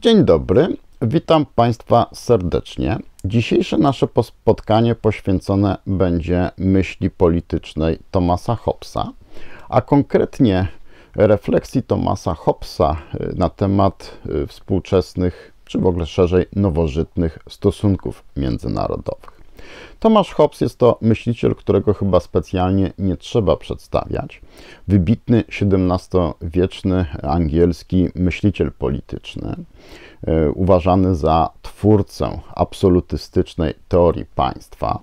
Dzień dobry, witam Państwa serdecznie. Dzisiejsze nasze spotkanie poświęcone będzie myśli politycznej Thomasa Hobbesa, a konkretnie refleksji Thomasa Hobbesa y, na temat y, współczesnych, czy w ogóle szerzej nowożytnych stosunków międzynarodowych. Tomasz Hobbes jest to myśliciel, którego chyba specjalnie nie trzeba przedstawiać. Wybitny XVII-wieczny angielski myśliciel polityczny, e, uważany za twórcę absolutystycznej teorii państwa.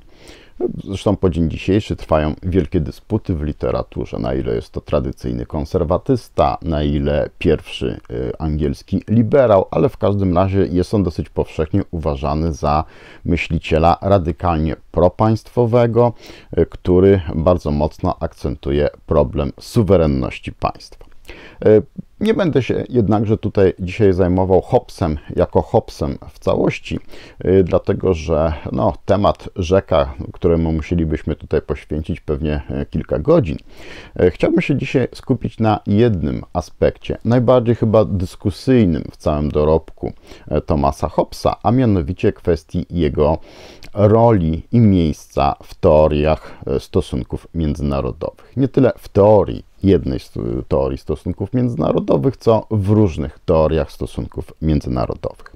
Zresztą po dzień dzisiejszy trwają wielkie dysputy w literaturze, na ile jest to tradycyjny konserwatysta, na ile pierwszy y, angielski liberał, ale w każdym razie jest on dosyć powszechnie uważany za myśliciela radykalnie propaństwowego, y, który bardzo mocno akcentuje problem suwerenności państwa. E, nie będę się jednakże tutaj dzisiaj zajmował Hopsem jako Hopsem w całości, e, dlatego że no, temat rzeka, któremu musielibyśmy tutaj poświęcić pewnie e, kilka godzin. Chciałbym się dzisiaj skupić na jednym aspekcie, najbardziej chyba dyskusyjnym w całym dorobku Tomasa Hopsa, a mianowicie kwestii jego roli i miejsca w teoriach stosunków międzynarodowych. Nie tyle w teorii jednej z teorii stosunków międzynarodowych, co w różnych teoriach stosunków międzynarodowych.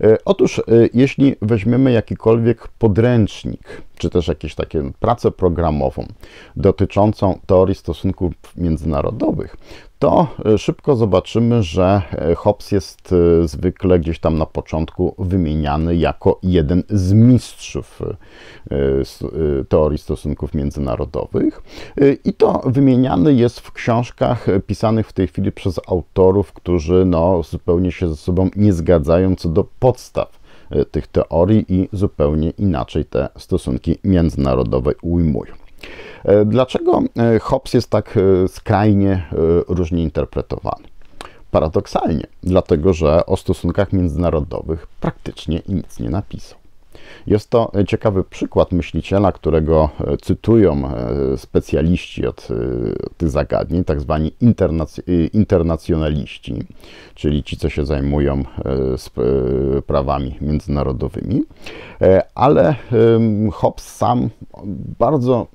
E, otóż, e, jeśli weźmiemy jakikolwiek podręcznik, czy też jakieś takie pracę programową dotyczącą teorii stosunków międzynarodowych, to e, szybko zobaczymy, że e, Hobbes jest e, zwykle gdzieś tam na początku wymieniany jako jeden z mistrzów teorii stosunków międzynarodowych. I to wymieniany jest w książkach pisanych w tej chwili przez autorów, którzy no, zupełnie się ze sobą nie zgadzają co do podstaw tych teorii i zupełnie inaczej te stosunki międzynarodowe ujmują. E, dlaczego e, Hobbes jest tak e, skrajnie różnie interpretowany? Paradoksalnie, dlatego że o stosunkach międzynarodowych praktycznie nic nie napisał. Jest to ciekawy przykład myśliciela, którego cytują specjaliści od tych zagadnień, tak zwani internacjonaliści, czyli ci, co się zajmują prawami międzynarodowymi, ale Hobbes sam bardzo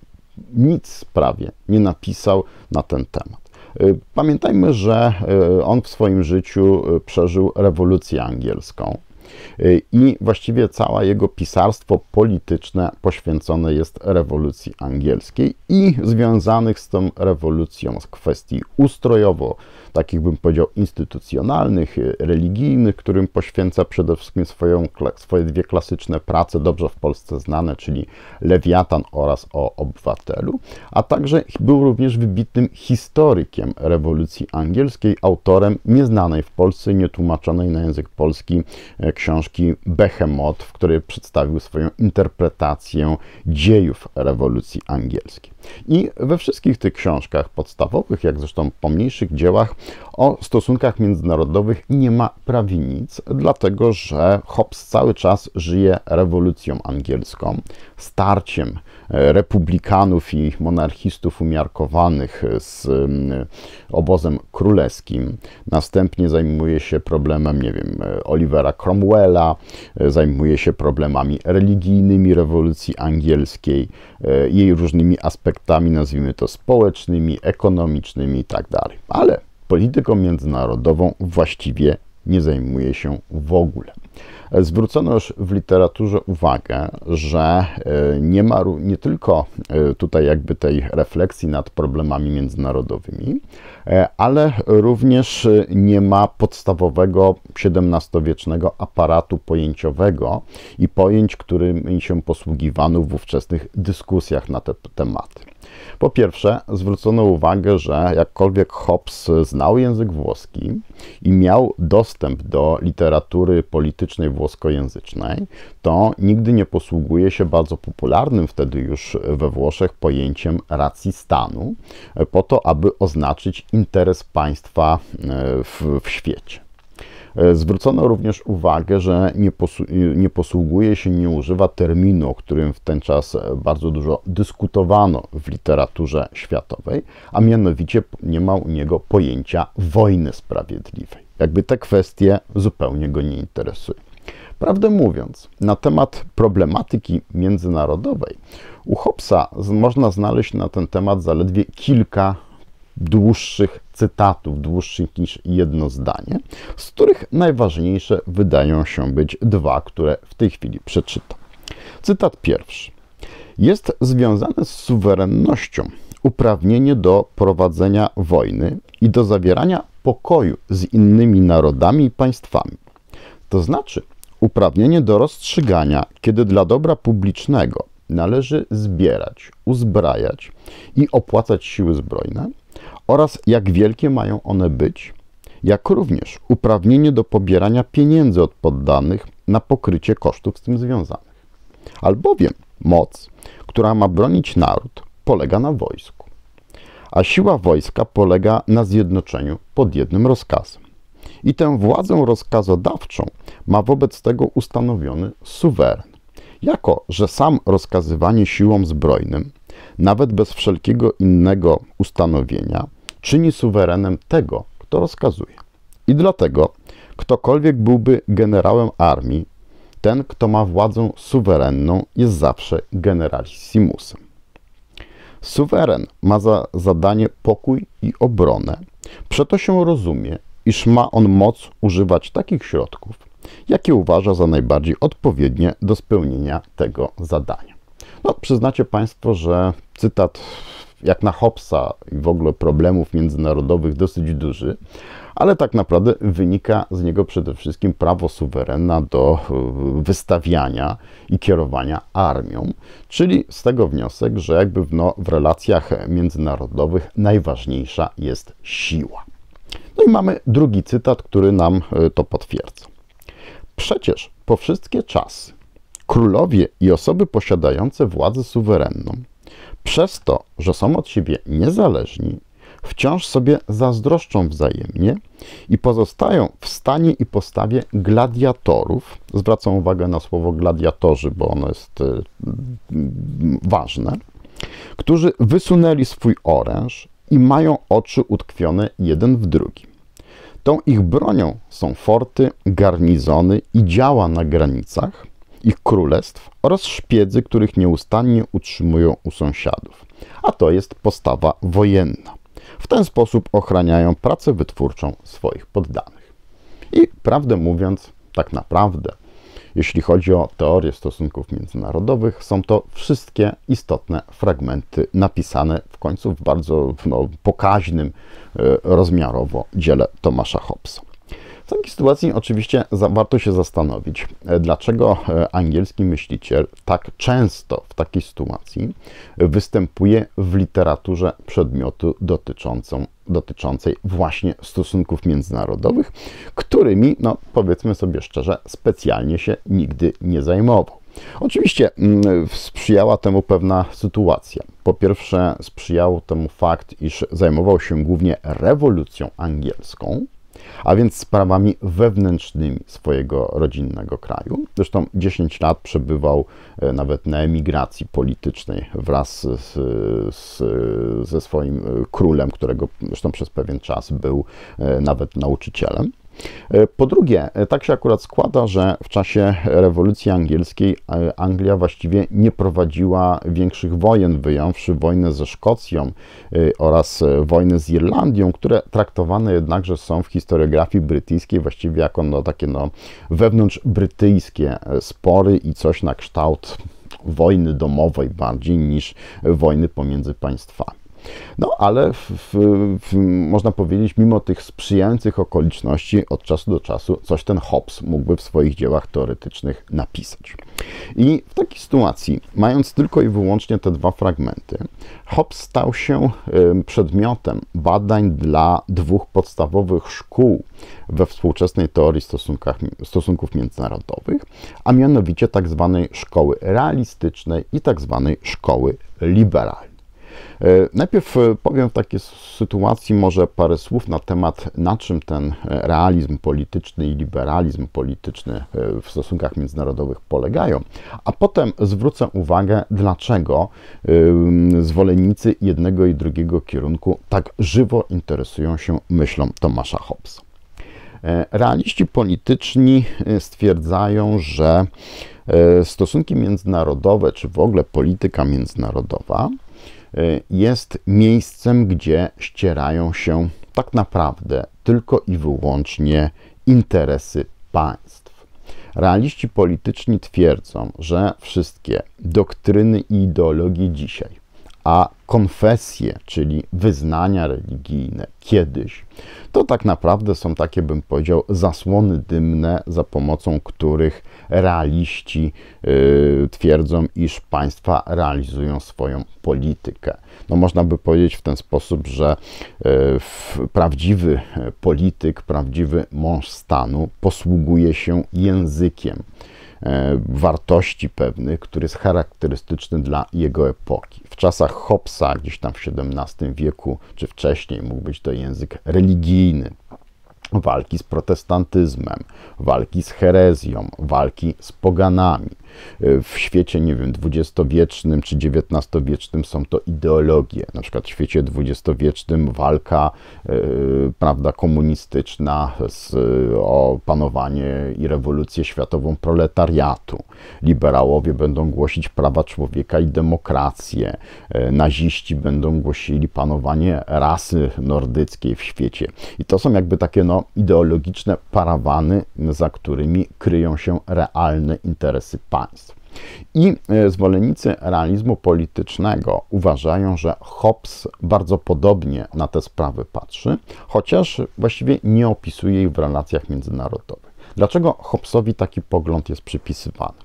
nic prawie nie napisał na ten temat. Y, pamiętajmy, że y, on w swoim życiu y, przeżył rewolucję angielską. Y, i właściwie całe jego pisarstwo polityczne poświęcone jest rewolucji angielskiej i związanych z tą rewolucją z kwestii ustrojowo, takich bym powiedział instytucjonalnych, y, religijnych, którym poświęca przede wszystkim swoją, swoje dwie klasyczne prace, dobrze w Polsce znane, czyli Lewiatan oraz o obywatelu, a także był również wybitnym historykiem rewolucji angielskiej, autorem nieznanej w Polsce, nietłumaczonej na język polski y, książki książki Behemoth, w której przedstawił swoją interpretację dziejów rewolucji angielskiej. I we wszystkich tych książkach podstawowych, jak zresztą pomniejszych dziełach o stosunkach międzynarodowych nie ma prawie nic, dlatego że Hobbes cały czas żyje rewolucją angielską, starciem e, republikanów i monarchistów umiarkowanych z obozem królewskim. Następnie zajmuje się problemem, nie wiem, e, Olivera Cromwella, E, zajmuje się problemami religijnymi rewolucji angielskiej, e, jej różnymi aspektami, nazwijmy to społecznymi, ekonomicznymi itd. Tak Ale polityką międzynarodową właściwie nie zajmuje się w ogóle. Zwrócono już w literaturze uwagę, że e, nie ma nie tylko e, tutaj jakby tej refleksji nad problemami międzynarodowymi, e, ale również nie ma podstawowego XVII-wiecznego aparatu pojęciowego i pojęć, którymi się posługiwano w ówczesnych dyskusjach na te tematy. Po pierwsze, zwrócono uwagę, że jakkolwiek Hobbes znał język włoski i miał dostęp do literatury politycznej włoskojęzycznej, to nigdy nie posługuje się bardzo popularnym wtedy już we Włoszech pojęciem racji stanu, po to, aby oznaczyć interes państwa e, w, w świecie. E, zwrócono również uwagę, że nie, nie posługuje się, nie używa terminu, o którym w ten czas e, bardzo dużo dyskutowano w literaturze światowej, a mianowicie nie ma u niego pojęcia wojny sprawiedliwej. Jakby te kwestie zupełnie go nie interesują. Prawdę mówiąc, na temat problematyki międzynarodowej u Hobsa można znaleźć na ten temat zaledwie kilka dłuższych cytatów, dłuższych niż jedno zdanie, z których najważniejsze wydają się być dwa, które w tej chwili przeczytam. Cytat pierwszy. Jest związane z suwerennością uprawnienie do prowadzenia wojny i do zawierania pokoju z innymi narodami i państwami. To znaczy uprawnienie do rozstrzygania, kiedy dla dobra publicznego należy zbierać, uzbrajać i opłacać siły zbrojne, oraz jak wielkie mają one być, jak również uprawnienie do pobierania pieniędzy od poddanych na pokrycie kosztów z tym związanych. Albowiem moc, która ma bronić naród, polega na wojsku, a siła wojska polega na zjednoczeniu pod jednym rozkazem. I tę władzę rozkazodawczą ma wobec tego ustanowiony suweren. Jako, że sam rozkazywanie siłom zbrojnym, nawet bez wszelkiego innego ustanowienia, czyni suwerenem tego, kto rozkazuje. I dlatego ktokolwiek byłby generałem armii, ten, kto ma władzę suwerenną, jest zawsze generalissimusem. Suweren ma za zadanie pokój i obronę, przeto się rozumie, iż ma on moc używać takich środków, jakie uważa za najbardziej odpowiednie do spełnienia tego zadania. No, przyznacie Państwo, że cytat jak na Hobbesa i w ogóle problemów międzynarodowych dosyć duży, ale tak naprawdę wynika z niego przede wszystkim prawo suwerena do e, wystawiania i kierowania armią, czyli z tego wniosek, że jakby w, no, w relacjach międzynarodowych najważniejsza jest siła. No i mamy drugi cytat, który nam e, to potwierdza. Przecież po wszystkie czasy królowie i osoby posiadające władzę suwerenną przez to, że są od siebie niezależni, wciąż sobie zazdroszczą wzajemnie i pozostają w stanie i postawie gladiatorów. Zwracam uwagę na słowo gladiatorzy, bo ono jest y, mm, ważne, którzy wysunęli swój oręż i mają oczy utkwione jeden w drugim. Tą ich bronią są forty, garnizony i działa na granicach, ich królestw oraz szpiedzy, których nieustannie utrzymują u sąsiadów. A to jest postawa wojenna. W ten sposób ochraniają pracę wytwórczą swoich poddanych. I prawdę mówiąc, tak naprawdę, jeśli chodzi o teorię stosunków międzynarodowych, są to wszystkie istotne fragmenty napisane w końcu w bardzo no, pokaźnym e, rozmiarowo dziele Tomasza Hobsa. W takiej sytuacji oczywiście warto się zastanowić, e, dlaczego e, angielski myśliciel tak często w takiej sytuacji występuje w literaturze przedmiotu dotyczącą, dotyczącej właśnie stosunków międzynarodowych, którymi, no powiedzmy sobie szczerze, specjalnie się nigdy nie zajmował. Oczywiście mm, sprzyjała temu pewna sytuacja. Po pierwsze, sprzyjał temu fakt, iż zajmował się głównie rewolucją angielską, a więc sprawami wewnętrznymi swojego rodzinnego kraju. Zresztą 10 lat przebywał e, nawet na emigracji politycznej wraz z, z, ze swoim e, królem, którego zresztą przez pewien czas był e, nawet nauczycielem. E, po drugie, e, tak się akurat składa, że w czasie rewolucji angielskiej e, Anglia właściwie nie prowadziła większych wojen, wyjąwszy wojnę ze Szkocją oraz wojnę z Irlandią, które traktowane jednakże są w historiografii brytyjskiej właściwie jako no, takie no, wewnątrzbrytyjskie spory i coś na kształt wojny domowej bardziej niż wojny pomiędzy państwami. No ale w, w, można powiedzieć, mimo tych sprzyjających okoliczności, od czasu do czasu coś ten Hobbes mógłby w swoich dziełach teoretycznych napisać. I w takiej sytuacji, mając tylko i wyłącznie te dwa fragmenty, Hobbes stał się przedmiotem badań dla dwóch podstawowych szkół we współczesnej teorii stosunków międzynarodowych, a mianowicie tak zwanej szkoły realistycznej i tak zwanej szkoły liberalnej. E, najpierw e, powiem w takiej sytuacji może parę słów na temat, na czym ten e, realizm polityczny i liberalizm polityczny w stosunkach międzynarodowych polegają, a potem zwrócę uwagę, dlaczego zwolennicy jednego i drugiego kierunku tak żywo interesują się myślą Tomasza Hobbesa. Realiści polityczni stwierdzają, że stosunki międzynarodowe, czy w ogóle polityka międzynarodowa, Y, jest miejscem, gdzie ścierają się tak naprawdę tylko i wyłącznie interesy państw. Realiści polityczni twierdzą, że wszystkie doktryny i ideologie dzisiaj, a konfesje, czyli wyznania religijne kiedyś, to tak naprawdę są takie, bym powiedział, zasłony dymne, za pomocą których realiści yy, twierdzą, iż państwa realizują swoją politykę. No można by powiedzieć w ten sposób, że yy, prawdziwy polityk, prawdziwy mąż stanu posługuje się językiem E, wartości pewnych, który jest charakterystyczny dla jego epoki. W czasach Hobbesa, gdzieś tam w XVII wieku czy wcześniej, mógł być to język religijny, walki z protestantyzmem, walki z herezją, walki z poganami. E, w świecie, nie wiem, dwudziestowiecznym czy dziewiętnastowiecznym są to ideologie. Na przykład w świecie dwudziestowiecznym walka, e, prawda, komunistyczna z, e, o panowanie i rewolucję światową proletariatu. Liberałowie będą głosić prawa człowieka i demokrację. naziści będą głosili panowanie rasy nordyckiej w świecie. I to są jakby takie no, ideologiczne parawany, za którymi kryją się realne interesy państw. I e, zwolennicy realizmu politycznego uważają, że Hobbes bardzo podobnie na te sprawy patrzy, chociaż właściwie nie opisuje ich w relacjach międzynarodowych. Dlaczego Hobbesowi taki pogląd jest przypisywany?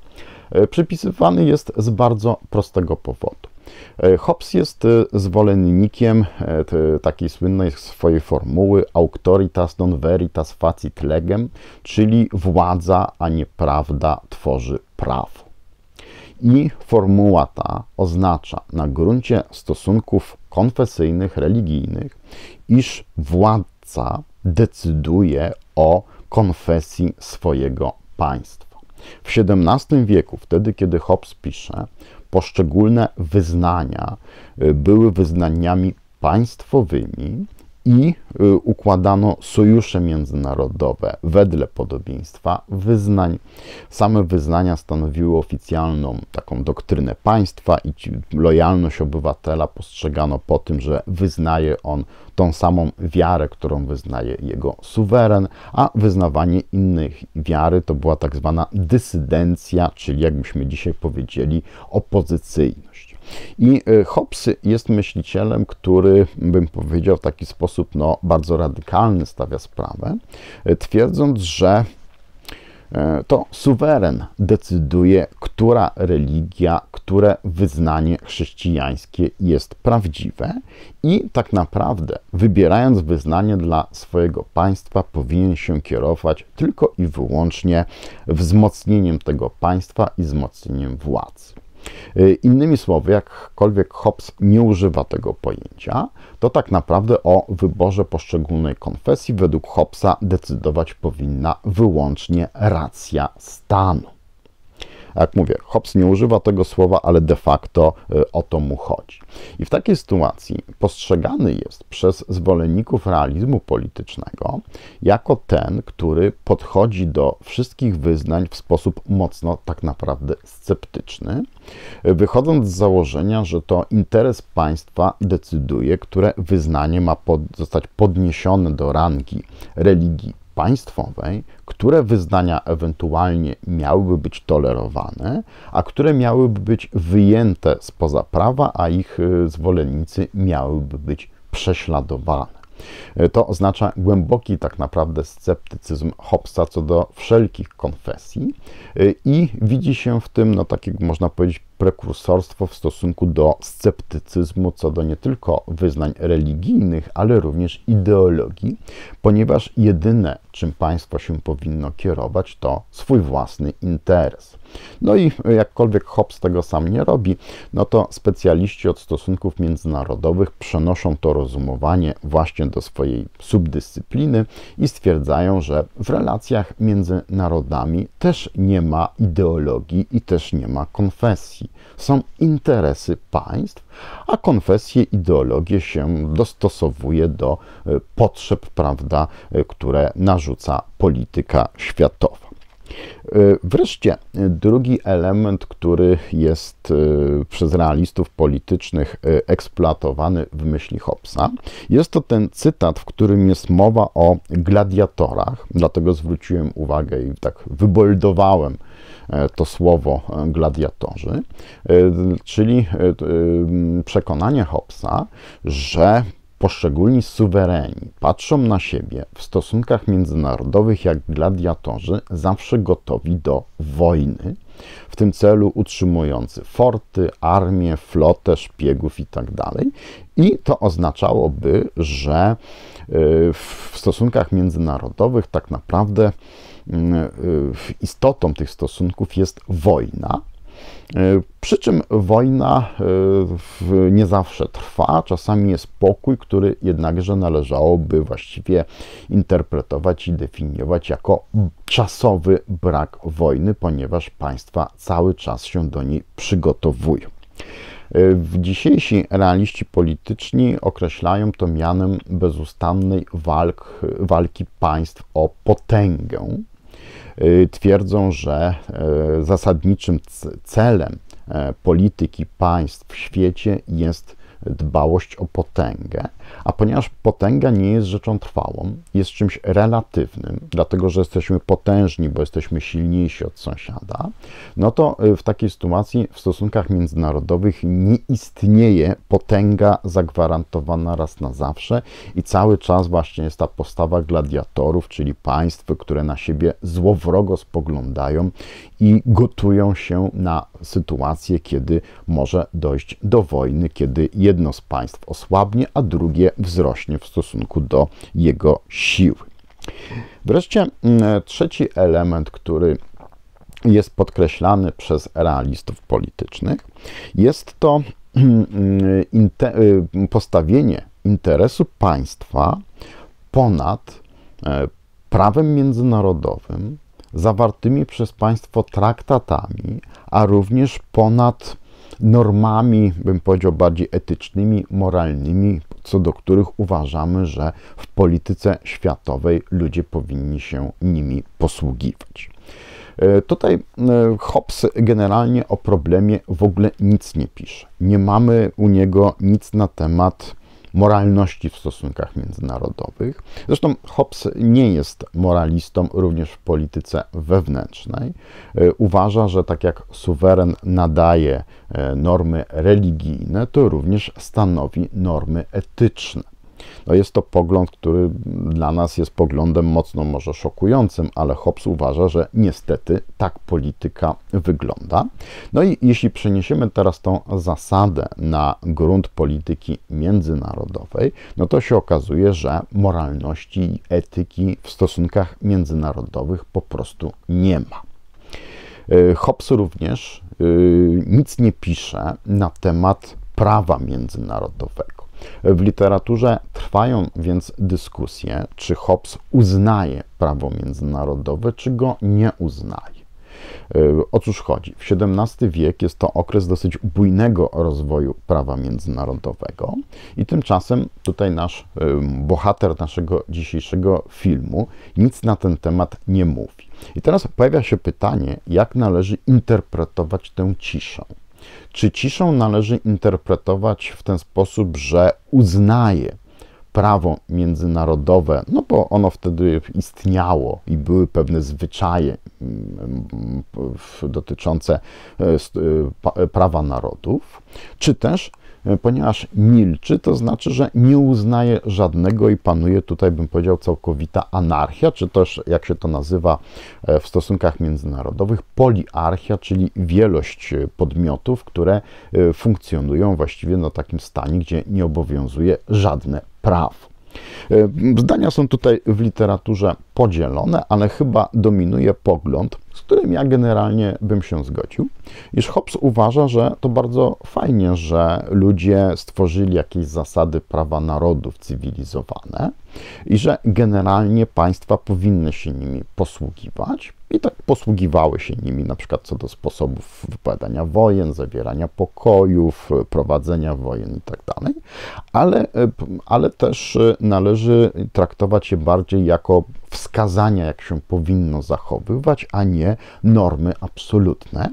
E, przypisywany jest z bardzo prostego powodu. E, Hobbes jest e, zwolennikiem e, takiej słynnej swojej formuły auctoritas non veritas facit legem, czyli władza, a nie prawda tworzy prawo. I formuła ta oznacza na gruncie stosunków konfesyjnych, religijnych, iż władca decyduje o konfesji swojego państwa. W XVII wieku, wtedy kiedy Hobbes pisze, poszczególne wyznania y, były wyznaniami państwowymi, i y, układano sojusze międzynarodowe wedle podobieństwa wyznań. Same wyznania stanowiły oficjalną taką doktrynę państwa i lojalność obywatela postrzegano po tym, że wyznaje on tą samą wiarę, którą wyznaje jego suweren, a wyznawanie innych wiary to była tak zwana dysydencja, czyli jakbyśmy dzisiaj powiedzieli opozycyjna. I e, Hobbes jest myślicielem, który, bym powiedział, w taki sposób no, bardzo radykalny stawia sprawę, e, twierdząc, że e, to suweren decyduje, która religia, które wyznanie chrześcijańskie jest prawdziwe i tak naprawdę, wybierając wyznanie dla swojego państwa, powinien się kierować tylko i wyłącznie wzmocnieniem tego państwa i wzmocnieniem władzy. Y, innymi słowy, jakkolwiek Hobbes nie używa tego pojęcia, to tak naprawdę o wyborze poszczególnej konfesji według Hobbesa decydować powinna wyłącznie racja stanu. Jak mówię, Hobbes nie używa tego słowa, ale de facto y, o to mu chodzi. I w takiej sytuacji postrzegany jest przez zwolenników realizmu politycznego jako ten, który podchodzi do wszystkich wyznań w sposób mocno tak naprawdę sceptyczny, wychodząc z założenia, że to interes państwa decyduje, które wyznanie ma pod, zostać podniesione do rangi religii państwowej, które wyznania ewentualnie miałyby być tolerowane, a które miałyby być wyjęte spoza prawa, a ich y, zwolennicy miałyby być prześladowane. Y, to oznacza głęboki tak naprawdę sceptycyzm Hobsa co do wszelkich konfesji y, i widzi się w tym, no takiego można powiedzieć, prekursorstwo w stosunku do sceptycyzmu co do nie tylko wyznań religijnych, ale również ideologii, ponieważ jedyne, czym państwo się powinno kierować, to swój własny interes. No i jakkolwiek Hobbes tego sam nie robi, no to specjaliści od stosunków międzynarodowych przenoszą to rozumowanie właśnie do swojej subdyscypliny i stwierdzają, że w relacjach między narodami też nie ma ideologii i też nie ma konfesji są interesy państw, a konfesje, ideologie się dostosowuje do e, potrzeb, prawda, e, które narzuca polityka światowa. E, wreszcie drugi element, który jest przez realistów politycznych eksploatowany w myśli Hobbesa, jest to ten cytat, w którym jest mowa o gladiatorach. Dlatego zwróciłem uwagę i tak wyboldowałem E, to słowo e, gladiatorzy, e, czyli przekonanie Hobbesa, że poszczególni suwereni patrzą na siebie w stosunkach międzynarodowych jak gladiatorzy, zawsze gotowi do wojny, w tym celu utrzymujący forty, armię, flotę, szpiegów itd. Tak I to oznaczałoby, że w stosunkach międzynarodowych tak naprawdę Y, y, istotą tych stosunków jest wojna. Y, przy czym wojna nie zawsze trwa, czasami jest pokój, który jednakże należałoby właściwie interpretować i definiować jako czasowy brak wojny, ponieważ państwa cały czas się do niej przygotowują. Dzisiejsi realiści polityczni określają to mianem bezustannej walk, walki państw o potęgę, Y, twierdzą, że e, zasadniczym celem e, polityki państw w świecie jest dbałość o potęgę, a ponieważ potęga nie jest rzeczą trwałą, jest czymś relatywnym, dlatego że jesteśmy potężni, bo jesteśmy silniejsi od sąsiada, no to y, w takiej sytuacji w stosunkach międzynarodowych nie istnieje potęga zagwarantowana raz na zawsze i cały czas właśnie jest ta postawa gladiatorów, czyli państw, które na siebie złowrogo spoglądają i gotują się na sytuację, kiedy może dojść do wojny, kiedy jeden jedno z państw osłabnie, a drugie wzrośnie w stosunku do jego siły. Wreszcie mm, trzeci element, który jest podkreślany przez realistów politycznych, jest to mm, y, postawienie interesu państwa ponad e, prawem międzynarodowym, zawartymi przez państwo traktatami, a również ponad normami, bym powiedział, bardziej etycznymi, moralnymi, co do których uważamy, że w polityce światowej ludzie powinni się nimi posługiwać. E, tutaj e, Hobbes generalnie o problemie w ogóle nic nie pisze. Nie mamy u niego nic na temat moralności w stosunkach międzynarodowych. Zresztą Hobbes nie jest moralistą również w polityce wewnętrznej. E, uważa, że tak jak suweren nadaje e, normy religijne, to również stanowi normy etyczne. No jest to pogląd, który dla nas jest poglądem mocno może szokującym, ale Hobbes uważa, że niestety tak polityka wygląda. No i jeśli przeniesiemy teraz tą zasadę na grunt polityki międzynarodowej, no to się okazuje, że moralności i etyki w stosunkach międzynarodowych po prostu nie ma. Y, Hobbes również y, nic nie pisze na temat prawa międzynarodowego. W literaturze trwają więc dyskusje, czy Hobbes uznaje prawo międzynarodowe, czy go nie uznaje. E, o cóż chodzi? W XVII wiek jest to okres dosyć bujnego rozwoju prawa międzynarodowego i tymczasem tutaj nasz e, bohater naszego dzisiejszego filmu nic na ten temat nie mówi. I teraz pojawia się pytanie, jak należy interpretować tę ciszę. Czy ciszą należy interpretować w ten sposób, że uznaje prawo międzynarodowe, no bo ono wtedy istniało i były pewne zwyczaje mm, mm, dotyczące e, e, prawa narodów, czy też E, ponieważ milczy, to znaczy, że nie uznaje żadnego i panuje tutaj, bym powiedział, całkowita anarchia, czy też, jak się to nazywa e, w stosunkach międzynarodowych, poliarchia, czyli wielość e, podmiotów, które funkcjonują właściwie na takim stanie, gdzie nie obowiązuje żadne prawo. E, zdania są tutaj w literaturze podzielone, ale chyba dominuje pogląd, z którym ja generalnie bym się zgodził, iż Hobbes uważa, że to bardzo fajnie, że ludzie stworzyli jakieś zasady prawa narodów cywilizowane i że generalnie państwa powinny się nimi posługiwać, i tak posługiwały się nimi na przykład co do sposobów wypowiadania wojen, zawierania pokojów, prowadzenia wojen i tak Ale, e, ale też e, należy traktować je bardziej jako wskazania, jak się powinno zachowywać, a nie normy absolutne.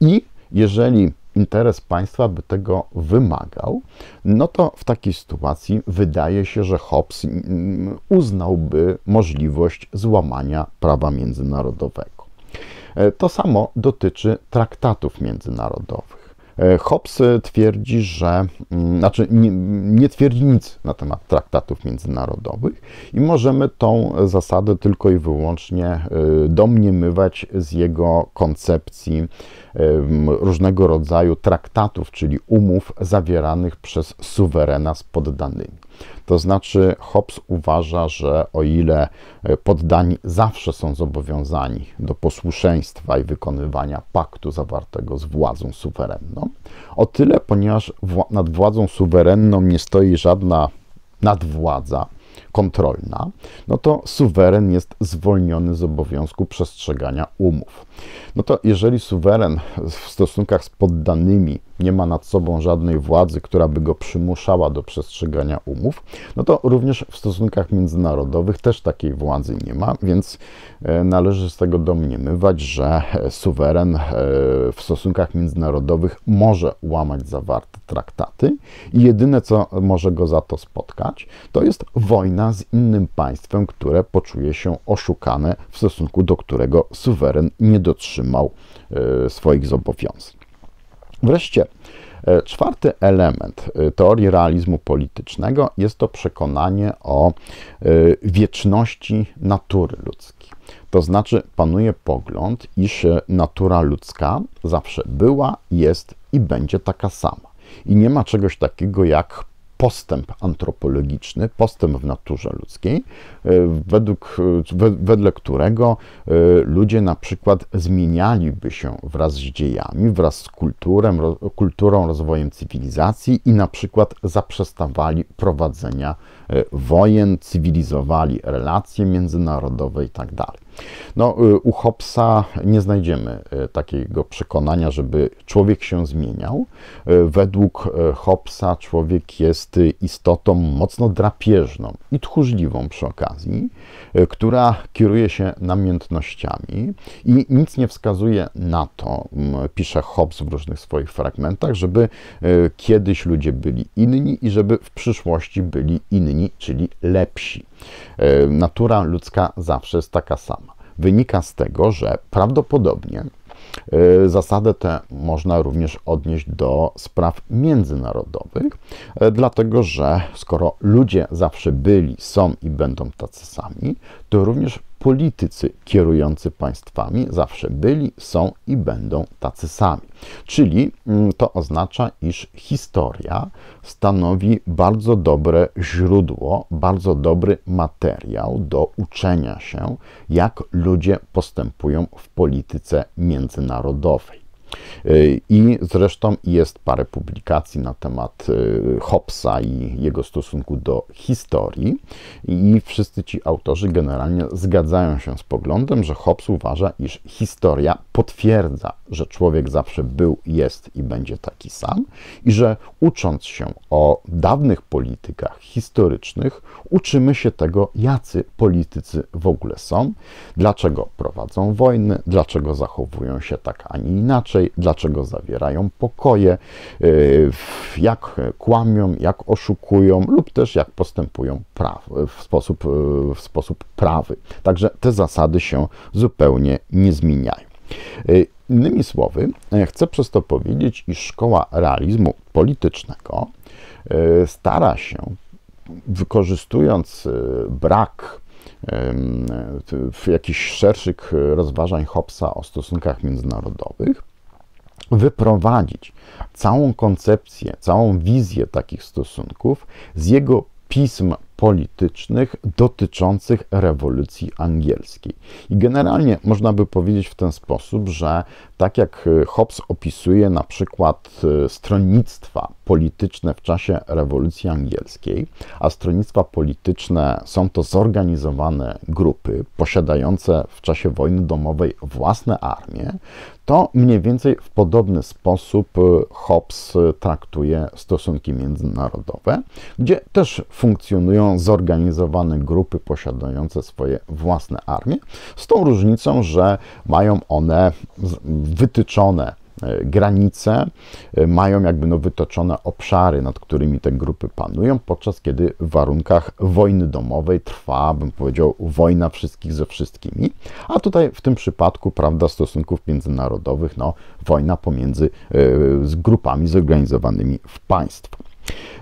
I jeżeli interes państwa by tego wymagał, no to w takiej sytuacji wydaje się, że Hobbes mm, uznałby możliwość złamania prawa międzynarodowego. E, to samo dotyczy traktatów międzynarodowych. E, Hobbes twierdzi, że, mm, znaczy nie, nie, twierdzi nic na temat traktatów międzynarodowych i możemy tą zasadę tylko i wyłącznie e, domniemywać z jego koncepcji e, różnego rodzaju traktatów, czyli umów zawieranych przez suwerena z poddanymi. To znaczy, Hobbes uważa, że o ile e, poddani zawsze są zobowiązani do posłuszeństwa i wykonywania paktu zawartego z władzą suwerenną, o tyle, ponieważ nad władzą suwerenną nie stoi żadna nadwładza, kontrolna, no to suweren jest zwolniony z obowiązku przestrzegania umów. No to jeżeli suweren w stosunkach z poddanymi nie ma nad sobą żadnej władzy, która by go przymuszała do przestrzegania umów, no to również w stosunkach międzynarodowych też takiej władzy nie ma, więc e, należy z tego domniemywać, że e, suweren e, w stosunkach międzynarodowych może łamać zawarte traktaty i jedyne, co może go za to spotkać, to jest wojna z innym państwem, które poczuje się oszukane w stosunku do którego suweren nie dotrzymał swoich zobowiązań. Wreszcie, e, czwarty element e, teorii realizmu politycznego jest to przekonanie o e, wieczności natury ludzkiej. To znaczy, panuje pogląd, iż natura ludzka zawsze była, jest i będzie taka sama. I nie ma czegoś takiego jak postęp antropologiczny, postęp w naturze ludzkiej, e, według, e, wedle którego e, ludzie na przykład zmienialiby się wraz z dziejami, wraz z kulturem, kulturą, rozwojem cywilizacji i na przykład zaprzestawali prowadzenia E, wojen, cywilizowali relacje międzynarodowe i tak dalej. No, e, u Hobsa nie znajdziemy e, takiego przekonania, żeby człowiek się zmieniał. Według Hobsa człowiek jest istotą mocno drapieżną i tchórzliwą przy okazji, która kieruje się namiętnościami i nic nie wskazuje na to, pisze Hobbes w różnych swoich fragmentach, żeby kiedyś ludzie byli inni i żeby w przyszłości byli inni inni, czyli lepsi. E, natura ludzka zawsze jest taka sama. Wynika z tego, że prawdopodobnie e, Zasadę tę można również odnieść do spraw międzynarodowych, e, dlatego że skoro ludzie zawsze byli, są i będą tacy sami, to również politycy kierujący państwami zawsze byli, są i będą tacy sami. Czyli mm, to oznacza, iż historia stanowi bardzo dobre źródło, bardzo dobry materiał do uczenia się, jak ludzie postępują w polityce międzynarodowej. E, I zresztą jest parę publikacji na temat e, Hobbesa i jego stosunku do historii. I wszyscy ci autorzy generalnie zgadzają się z poglądem, że Hobbes uważa, iż historia potwierdza, że człowiek zawsze był, jest i będzie taki sam, i że ucząc się o dawnych politykach historycznych, uczymy się tego, jacy politycy w ogóle są, dlaczego prowadzą wojny, dlaczego zachowują się tak, a nie inaczej inaczej, dlaczego zawierają pokoje, e, jak kłamią, jak oszukują lub też jak postępują w, sposób, e, w sposób prawy. Także te zasady się zupełnie nie zmieniają. E, innymi słowy, chcę przez to powiedzieć, iż szkoła realizmu politycznego stara się, wykorzystując brak w jakichś szerszych rozważań Hobbesa o stosunkach międzynarodowych, wyprowadzić całą koncepcję, całą wizję takich stosunków z jego pism politycznych dotyczących rewolucji angielskiej. I generalnie można by powiedzieć w ten sposób, że tak jak e, Hobbes opisuje na przykład e, stronnictwa polityczne w czasie rewolucji angielskiej, a stronnictwa polityczne są to zorganizowane grupy posiadające w czasie wojny domowej własne armie, to mniej więcej w podobny sposób e, Hobbes traktuje stosunki międzynarodowe, gdzie też funkcjonują zorganizowane grupy posiadające swoje własne armie, z tą różnicą, że mają one wytyczone e, granice, e, mają jakby no wytoczone obszary, nad którymi te grupy panują, podczas kiedy w warunkach wojny domowej trwa, bym powiedział, wojna wszystkich ze wszystkimi, a tutaj w tym przypadku, prawda, stosunków międzynarodowych, no wojna pomiędzy e, z grupami zorganizowanymi w państwach.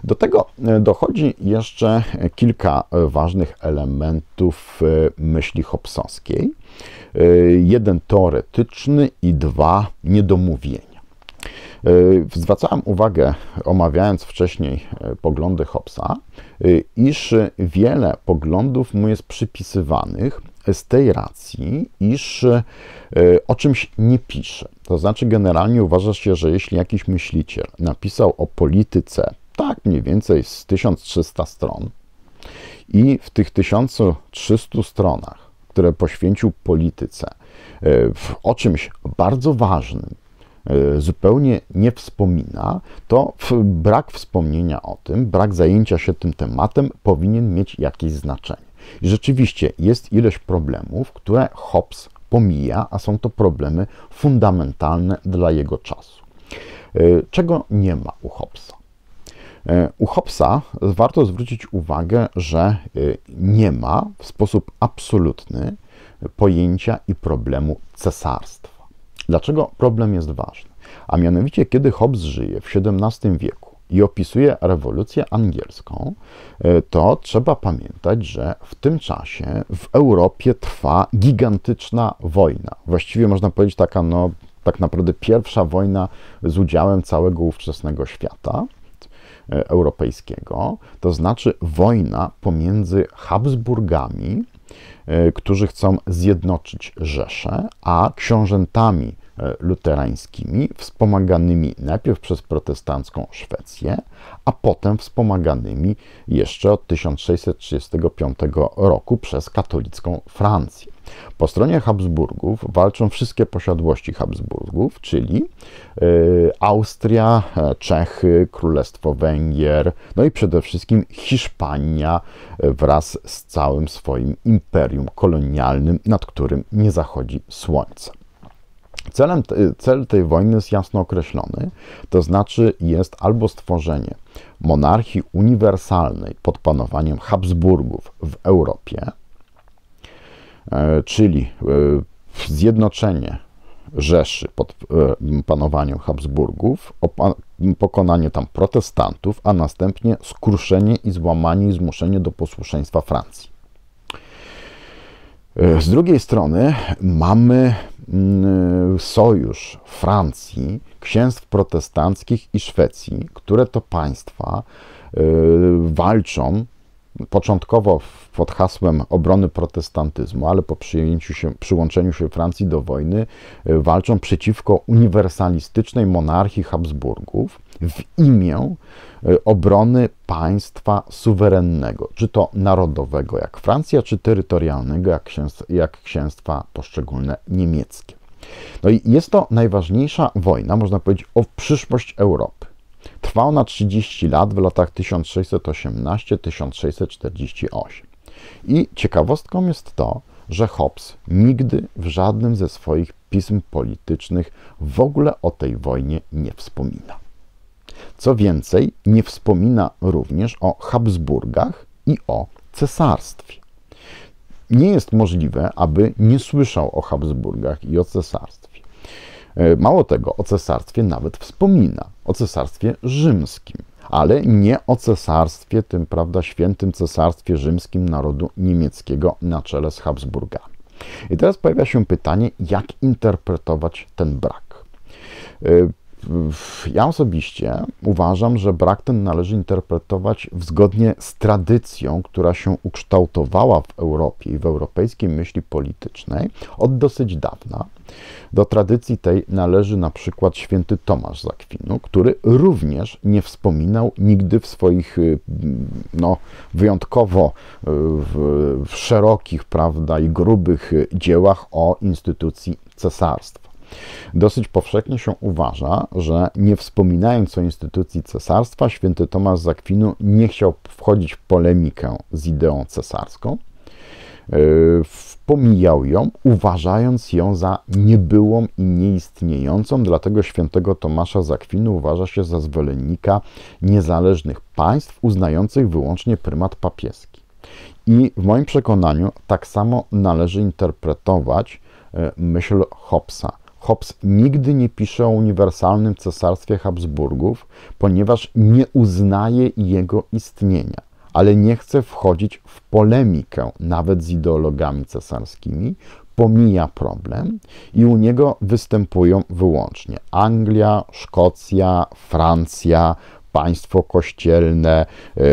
Do tego e, dochodzi jeszcze kilka ważnych elementów e, myśli hobsowskiej. E, jeden teoretyczny i dwa niedomówienia. Zwracałem uwagę, omawiając wcześniej poglądy Hobsa, iż wiele poglądów mu jest przypisywanych z tej racji, iż o czymś nie pisze. To znaczy, generalnie uważa się, że jeśli jakiś myśliciel napisał o polityce tak mniej więcej z 1300 stron. I w tych 1300 stronach, które poświęcił polityce, e, o czymś bardzo ważnym, e, zupełnie nie wspomina, to brak wspomnienia o tym, brak zajęcia się tym tematem powinien mieć jakieś znaczenie. I rzeczywiście jest ilość problemów, które Hobbes pomija, a są to problemy fundamentalne dla jego czasu. E, czego nie ma u Hobbesa? E, u Hobbesa warto zwrócić uwagę, że e, nie ma w sposób absolutny pojęcia i problemu cesarstwa. Dlaczego problem jest ważny? A mianowicie, kiedy Hobbes żyje w XVII wieku i opisuje rewolucję angielską, e, to trzeba pamiętać, że w tym czasie w Europie trwa gigantyczna wojna. Właściwie można powiedzieć taka, no, tak naprawdę pierwsza wojna z udziałem całego ówczesnego świata europejskiego, to znaczy wojna pomiędzy Habsburgami, e, którzy chcą zjednoczyć Rzeszę, a książętami E, luterańskimi, wspomaganymi najpierw przez protestancką Szwecję, a potem wspomaganymi jeszcze od 1635 roku przez katolicką Francję. Po stronie Habsburgów walczą wszystkie posiadłości Habsburgów, czyli e, Austria, e, Czechy, Królestwo Węgier, no i przede wszystkim Hiszpania wraz z całym swoim imperium kolonialnym, nad którym nie zachodzi słońce. Celem, cel tej wojny jest jasno określony, to znaczy jest albo stworzenie monarchii uniwersalnej pod panowaniem Habsburgów w Europie, e, czyli e, zjednoczenie Rzeszy pod e, panowaniem Habsburgów, pokonanie tam protestantów, a następnie skruszenie i złamanie i zmuszenie do posłuszeństwa Francji. Z drugiej strony mamy Mm, sojusz Francji, księstw protestanckich i Szwecji, które to państwa y, walczą początkowo pod hasłem obrony protestantyzmu, ale po przyjęciu się, przyłączeniu się Francji do wojny y, walczą przeciwko uniwersalistycznej monarchii Habsburgów w imię y, obrony państwa suwerennego, czy to narodowego jak Francja, czy terytorialnego jak, księstw, jak księstwa poszczególne niemieckie. No i jest to najważniejsza wojna, można powiedzieć, o przyszłość Europy. Trwa ona 30 lat w latach 1618-1648. I ciekawostką jest to, że Hobbes nigdy w żadnym ze swoich pism politycznych w ogóle o tej wojnie nie wspomina. Co więcej, nie wspomina również o Habsburgach i o cesarstwie. Nie jest możliwe, aby nie słyszał o Habsburgach i o cesarstwie. E, mało tego, o cesarstwie nawet wspomina, o cesarstwie rzymskim, ale nie o cesarstwie, tym prawda, świętym cesarstwie rzymskim narodu niemieckiego na czele z Habsburgami. I teraz pojawia się pytanie, jak interpretować ten brak. E, ja osobiście uważam, że brak ten należy interpretować zgodnie z tradycją, która się ukształtowała w Europie i w europejskiej myśli politycznej od dosyć dawna. Do tradycji tej należy na przykład święty Tomasz Zakwinu, który również nie wspominał nigdy w swoich y, no, wyjątkowo y, w szerokich prawda, i grubych y, dziełach o instytucji cesarstwa. Dosyć powszechnie się uważa, że nie wspominając o instytucji cesarstwa, święty Tomasz Zakwinu nie chciał wchodzić w polemikę z ideą cesarską. Yy, pomijał ją, uważając ją za niebyłą i nieistniejącą, dlatego świętego Tomasza Zakwinu uważa się za zwolennika niezależnych państw uznających wyłącznie prymat papieski. I w moim przekonaniu tak samo należy interpretować yy, myśl Hobbesa. Hobbes nigdy nie pisze o uniwersalnym cesarstwie Habsburgów, ponieważ nie uznaje jego istnienia, ale nie chce wchodzić w polemikę nawet z ideologami cesarskimi, pomija problem i u niego występują wyłącznie Anglia, Szkocja, Francja, państwo kościelne, yy,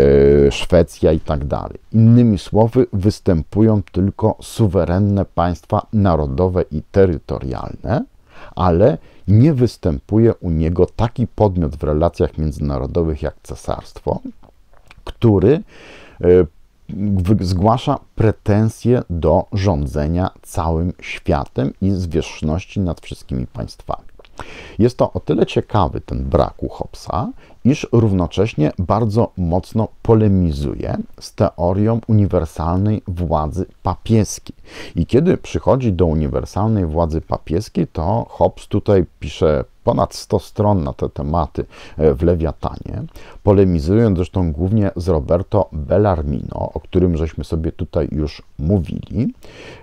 Szwecja i tak dalej. Innymi słowy, występują tylko suwerenne państwa narodowe i terytorialne, ale nie występuje u niego taki podmiot w relacjach międzynarodowych jak cesarstwo, który e, zgłasza pretensje do rządzenia całym światem i zwierzchności nad wszystkimi państwami. Jest to o tyle ciekawy ten brak u Hobbesa, iż równocześnie bardzo mocno polemizuje z teorią uniwersalnej władzy papieskiej. I kiedy przychodzi do uniwersalnej władzy papieskiej, to Hobbes tutaj pisze ponad 100 stron na te tematy e, w Lewiatanie, polemizując zresztą głównie z Roberto Bellarmino, o którym żeśmy sobie tutaj już mówili,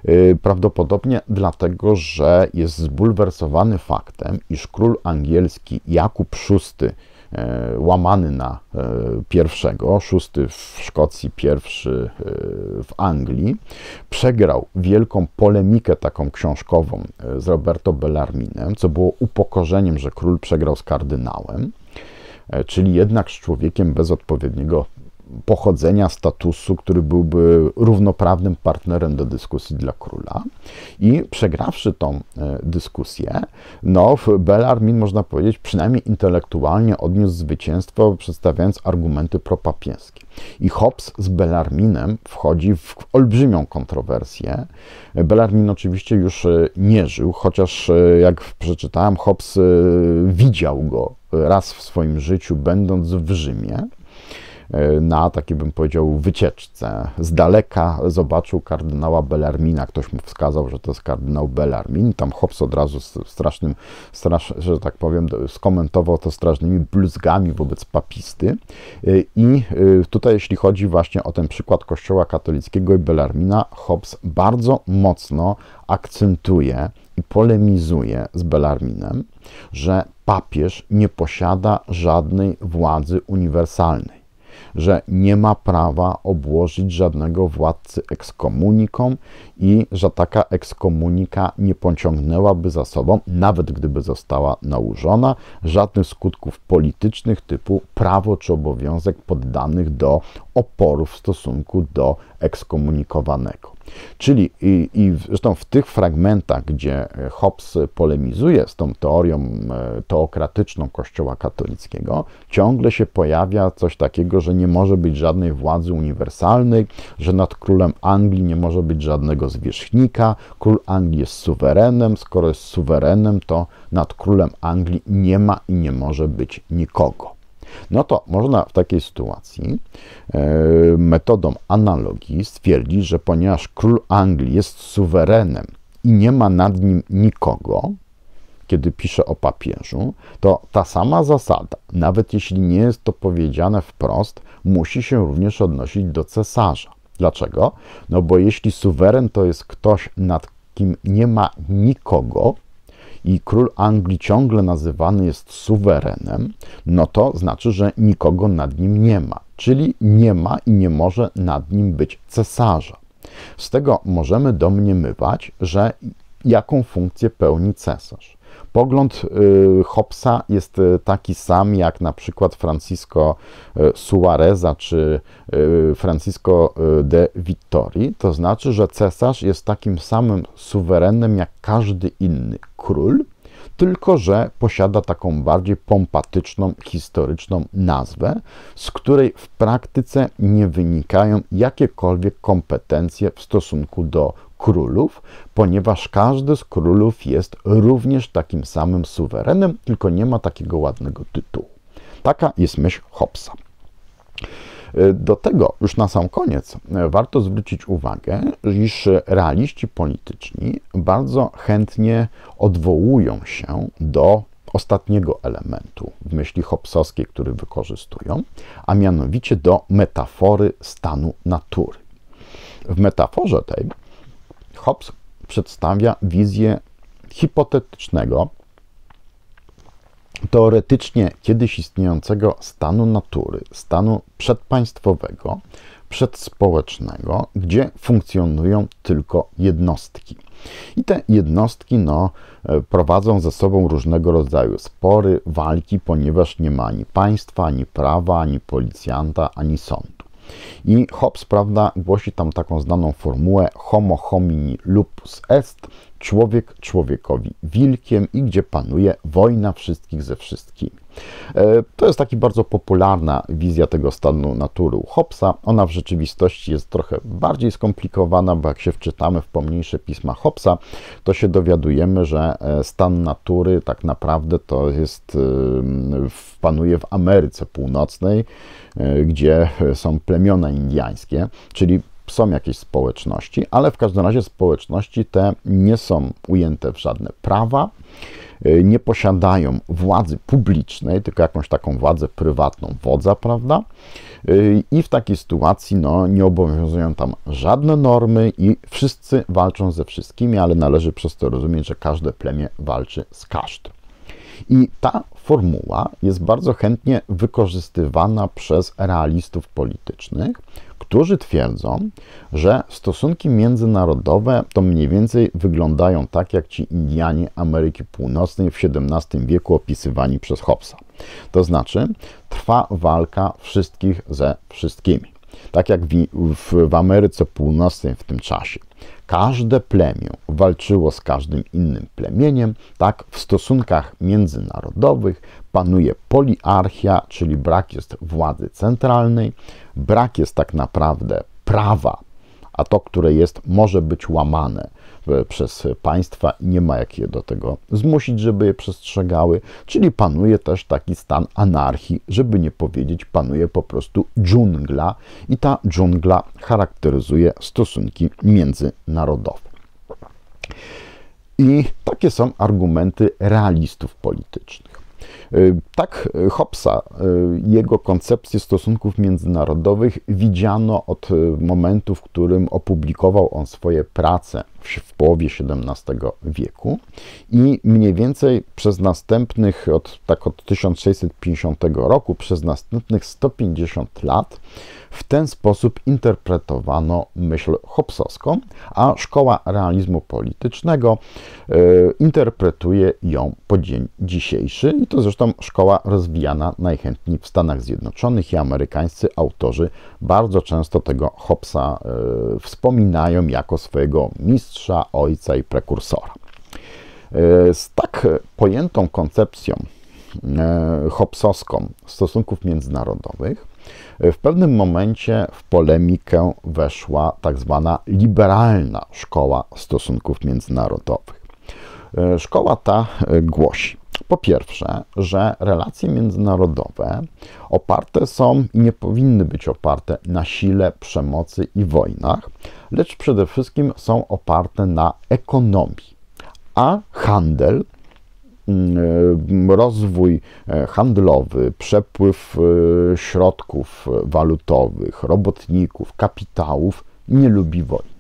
e, prawdopodobnie dlatego, że jest zbulwersowany faktem, iż król angielski Jakub VI E, łamany na e, pierwszego, szósty w Szkocji, pierwszy e, w Anglii. Przegrał wielką polemikę taką książkową z Roberto Bellarminem, co było upokorzeniem, że król przegrał z kardynałem, czyli jednak z człowiekiem bez odpowiedniego pochodzenia, statusu, który byłby równoprawnym partnerem do dyskusji dla króla. I przegrawszy tą e, dyskusję, no, Belarmin, można powiedzieć, przynajmniej intelektualnie odniósł zwycięstwo, przedstawiając argumenty propapieskie. I Hobbes z Belarminem wchodzi w olbrzymią kontrowersję. Belarmin oczywiście już e, nie żył, chociaż e, jak przeczytałem, Hobbes widział go raz w swoim życiu, będąc w Rzymie. E, na takiej bym powiedział wycieczce. Z daleka zobaczył kardynała Bellarmina, ktoś mu wskazał, że to jest kardynał Bellarmin. Tam Hobbes od razu z strasznym, strasz, że tak powiem, skomentował to strasznymi bluzgami wobec papisty. E, I e, tutaj, jeśli chodzi właśnie o ten przykład Kościoła katolickiego i Bellarmina, Hobbes bardzo mocno akcentuje i polemizuje z Bellarminem, że papież nie posiada żadnej władzy uniwersalnej że nie ma prawa obłożyć żadnego władcy ekskomuniką i że taka ekskomunika nie pociągnęłaby za sobą, nawet gdyby została nałożona, żadnych skutków politycznych typu prawo czy obowiązek poddanych do oporu w stosunku do ekskomunikowanego. Czyli i, i zresztą w tych fragmentach, gdzie e, Hobbes polemizuje z tą teorią e, teokratyczną Kościoła katolickiego, ciągle się pojawia coś takiego, że nie może być żadnej władzy uniwersalnej, że nad królem Anglii nie może być żadnego zwierzchnika, król Anglii jest suwerenem, skoro jest suwerenem, to nad królem Anglii nie ma i nie może być nikogo no to można w takiej sytuacji e, metodą analogii stwierdzić, że ponieważ król Anglii jest suwerenem i nie ma nad nim nikogo, kiedy pisze o papieżu, to ta sama zasada, nawet jeśli nie jest to powiedziane wprost, musi się również odnosić do cesarza. Dlaczego? No bo jeśli suweren to jest ktoś, nad kim nie ma nikogo, i król Anglii ciągle nazywany jest suwerenem, no to znaczy, że nikogo nad nim nie ma, czyli nie ma i nie może nad nim być cesarza. Z tego możemy domniemywać, że jaką funkcję pełni cesarz. Pogląd y, Hobbesa jest y, taki sam jak na przykład Francisco y, Suareza czy Francisco de Vittori, to znaczy, że cesarz jest takim samym suwerennym jak każdy inny król, tylko że posiada taką bardziej pompatyczną, historyczną nazwę, z której w praktyce nie wynikają jakiekolwiek kompetencje w stosunku do królów, ponieważ każdy z królów jest również takim samym suwerenem, tylko nie ma takiego ładnego tytułu. Taka jest myśl Hobsa. E, do tego już na sam koniec e, warto zwrócić uwagę, iż realiści polityczni bardzo chętnie odwołują się do ostatniego elementu w myśli hopsowskiej, który wykorzystują, a mianowicie do metafory stanu natury. W metaforze tej Hobbes przedstawia wizję hipotetycznego teoretycznie kiedyś istniejącego stanu natury, stanu przedpaństwowego, przedspołecznego, gdzie funkcjonują tylko jednostki. I te jednostki no, e, prowadzą ze sobą różnego rodzaju spory, walki, ponieważ nie ma ani państwa, ani prawa, ani policjanta, ani sądu. I Hobbes, prawda, głosi tam taką znaną formułę homo homini lupus est, człowiek człowiekowi wilkiem i gdzie panuje wojna wszystkich ze wszystkimi. E, to jest taki bardzo popularna wizja tego stanu natury u Ona w rzeczywistości jest trochę bardziej skomplikowana, bo jak się wczytamy w pomniejsze pisma Hobbesa, to się dowiadujemy, że e, stan natury tak naprawdę to jest, e, panuje w Ameryce Północnej, gdzie są plemiona indiańskie, czyli są jakieś społeczności, ale w każdym razie społeczności te nie są ujęte w żadne prawa. E, nie posiadają władzy publicznej, tylko jakąś taką władzę prywatną wodza, prawda? E, I w takiej sytuacji no, nie obowiązują tam żadne normy i wszyscy walczą ze wszystkimi, ale należy przez to rozumieć, że każde plemię walczy z każdym. I ta formuła jest bardzo chętnie wykorzystywana przez realistów politycznych, Niektórzy twierdzą, że stosunki międzynarodowe to mniej więcej wyglądają tak, jak ci Indianie Ameryki Północnej w XVII wieku opisywani przez Hobbesa. To znaczy, trwa walka wszystkich ze wszystkimi. Tak jak w, w, w Ameryce Północnej w tym czasie. Każde plemię walczyło z każdym innym plemieniem, tak w stosunkach międzynarodowych panuje poliarchia, czyli brak jest władzy centralnej, brak jest tak naprawdę prawa a to, które jest, może być łamane e, przez państwa i nie ma jak je do tego zmusić, żeby je przestrzegały. Czyli panuje też taki stan anarchii, żeby nie powiedzieć, panuje po prostu dżungla i ta dżungla charakteryzuje stosunki międzynarodowe. I takie są argumenty realistów politycznych. Y, tak y, Hobbesa, y, jego koncepcję stosunków międzynarodowych widziano od momentu, w którym opublikował on swoje prace w połowie XVII wieku i mniej więcej przez następnych, od, tak od 1650 roku, przez następnych 150 lat w ten sposób interpretowano myśl hobbesowską, a szkoła realizmu politycznego y, interpretuje ją po dzień dzisiejszy i to zresztą Zresztą szkoła rozwijana najchętniej w Stanach Zjednoczonych i amerykańscy autorzy bardzo często tego Hobbesa y, wspominają jako swojego mistrza, ojca i prekursora. Y, z tak pojętą koncepcją y, Hobbesowską stosunków międzynarodowych w pewnym momencie w polemikę weszła tak zwana liberalna szkoła stosunków międzynarodowych. Szkoła ta głosi, po pierwsze, że relacje międzynarodowe oparte są i nie powinny być oparte na sile, przemocy i wojnach, lecz przede wszystkim są oparte na ekonomii. A handel mm, e, rozwój e, handlowy, przepływ e, środków walutowych, robotników, kapitałów nie lubi wojny